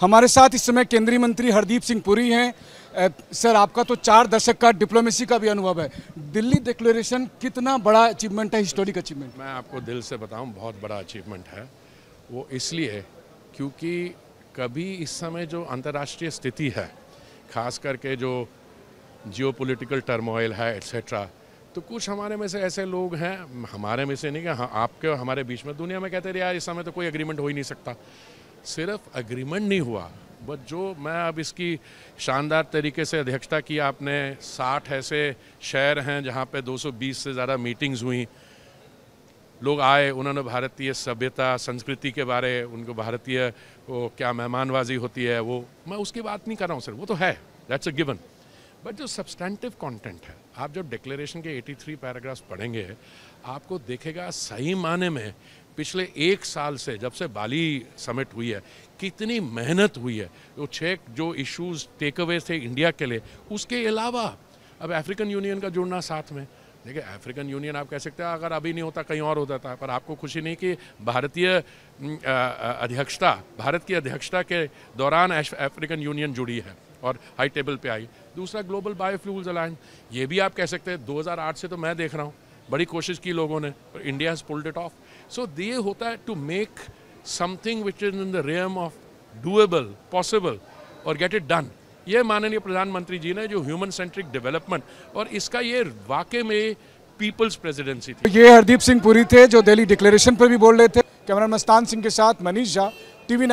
हमारे साथ इस समय केंद्रीय मंत्री हरदीप सिंह पुरी हैं सर आपका तो चार दशक का डिप्लोमेसी का भी अनुभव है दिल्ली डिक्लेरेशन कितना बड़ा अचीवमेंट है हिस्टोरिक अचीवमेंट मैं आपको दिल से बताऊं बहुत बड़ा अचीवमेंट है वो इसलिए क्योंकि कभी इस समय जो अंतर्राष्ट्रीय स्थिति है खास करके जो जियो पोलिटिकल टर्मोइल है एट्सेट्रा तो कुछ हमारे में से ऐसे लोग हैं हमारे में से नहीं कि हाँ, आपके हमारे बीच में दुनिया में कहते रहे यार इस समय तो कोई एग्रीमेंट हो ही नहीं सकता सिर्फ अग्रीमेंट नहीं हुआ बट जो मैं अब इसकी शानदार तरीके से अध्यक्षता की आपने 60 ऐसे शहर हैं जहाँ पे 220 से ज़्यादा मीटिंग्स हुई लोग आए उन्होंने भारतीय सभ्यता संस्कृति के बारे उनको भारतीय वो क्या मेहमानबाजी होती है वो मैं उसकी बात नहीं कर रहा हूँ सर वो तो है दैट्स अ गिवन बट जो सब्सटेंटिव कंटेंट है आप जब डिक्लेरेशन के 83 पैराग्राफ्स पढ़ेंगे आपको देखेगा सही माने में पिछले एक साल से जब से बाली समिट हुई है कितनी मेहनत हुई है वो छः जो इश्यूज टेक अवे थे इंडिया के लिए उसके अलावा अब अफ्रीकन यूनियन का जुड़ना साथ में देखिए अफ्रीकन यूनियन आप कह सकते हैं अगर अभी नहीं होता कहीं और होता था पर आपको खुशी नहीं कि भारतीय अध्यक्षता भारत की अध्यक्षता के दौरान अफ्रीकन यूनियन जुड़ी है और हाई टेबल पे आई दूसरा ग्लोबल बायोफ्यूल्स अलायंस ये भी आप कह सकते हैं 2008 से तो मैं देख रहा हूँ बड़ी कोशिश की लोगों ने India has pulled it off so ये होता है to make something which is in the realm of doable possible और गेट इट डन ये माननीय प्रधानमंत्री जी ने जो ह्यूमन सेंट्रिक डेवलपमेंट और इसका ये वाकई में पीपल्स प्रेसिडेंसी थी ये हरदीप सिंह पुरी थे जो दिल्ली डिक्लेरेशन पर भी बोल रहे थे कैमरा मस्तान सिंह के साथ मनीष झा टीवी